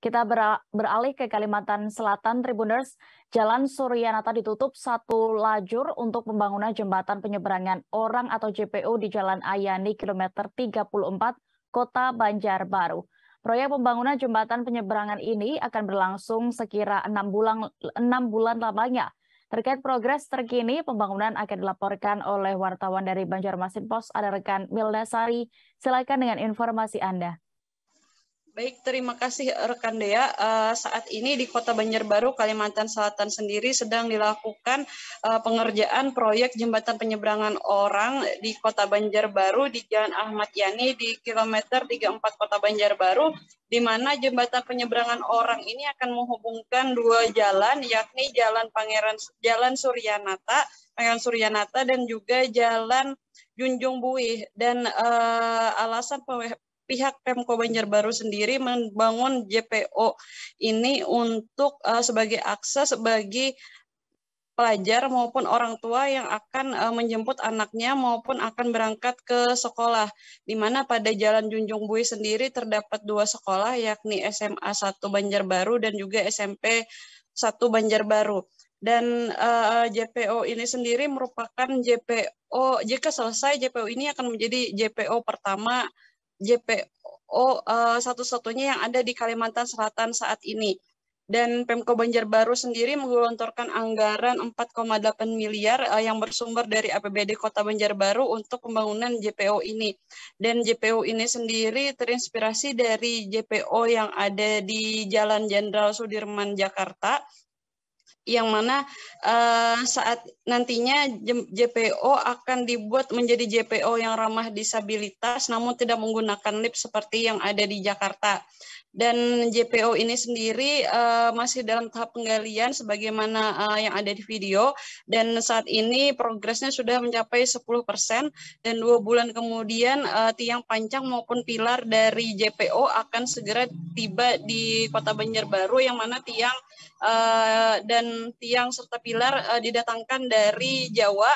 Kita beralih ke Kalimantan Selatan, Tribuners. Jalan Suryanata ditutup satu lajur untuk pembangunan jembatan penyeberangan orang atau JPO di Jalan Ayani, kilometer 34, Kota Banjarbaru. Proyek pembangunan jembatan penyeberangan ini akan berlangsung sekira enam bulan, 6 bulan lamanya. Terkait progres terkini, pembangunan akan dilaporkan oleh wartawan dari Banjarmasin Pos, ada rekan Milda Sari. Silakan dengan informasi Anda. Baik, terima kasih eh, rekan Dea. Uh, saat ini di Kota Banjarbaru, Kalimantan Selatan sendiri sedang dilakukan uh, pengerjaan proyek jembatan penyeberangan orang di Kota Banjarbaru di Jalan Ahmad Yani di kilometer 34 Kota Banjarbaru di mana jembatan penyeberangan orang ini akan menghubungkan dua jalan yakni Jalan Pangeran Jalan Suryanata, Pangeran Suryanata dan juga Jalan Junjung Buih dan uh, alasan pihak Pemko Banjarbaru sendiri membangun JPO ini untuk uh, sebagai akses bagi pelajar maupun orang tua yang akan uh, menjemput anaknya maupun akan berangkat ke sekolah. Di mana pada Jalan Junjung Bui sendiri terdapat dua sekolah yakni SMA 1 Banjarbaru dan juga SMP 1 Banjarbaru. Dan uh, eh, JPO ini sendiri merupakan JPO jika selesai JPO ini akan menjadi JPO pertama JPO uh, eh, satu-satunya yang ada di Kalimantan Selatan saat ini. Dan Pemko Banjarbaru sendiri menggelontorkan anggaran 4,8 miliar uh, yang bersumber dari APBD Kota Banjarbaru untuk pembangunan JPO ini. Dan JPO ini sendiri terinspirasi dari JPO yang ada di Jalan Jenderal Sudirman Jakarta yang mana uh, saat nantinya JPO akan dibuat menjadi JPO yang ramah disabilitas namun tidak menggunakan lift seperti yang ada di Jakarta. Dan JPO ini sendiri uh, masih dalam tahap penggalian sebagaimana uh, yang ada di video dan saat ini progresnya sudah mencapai 10% dan dua bulan kemudian uh, tiang panjang maupun pilar dari JPO akan segera tiba di Kota Banjarbaru yang mana tiang uh, dan tiang serta pilar uh, didatangkan dari Jawa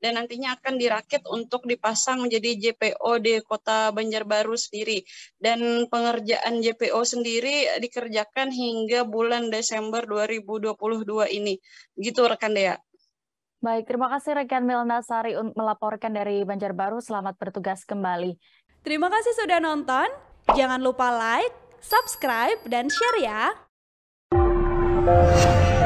dan nantinya akan dirakit untuk dipasang menjadi JPO di Kota Banjarbaru sendiri. Dan pengerjaan JPO sendiri dikerjakan hingga bulan Desember 2022 ini. Gitu rekan Dea. Baik, terima kasih rekan Melna Sari melaporkan dari Banjarbaru. Selamat bertugas kembali. Terima kasih sudah nonton. Jangan lupa like, subscribe, dan share ya.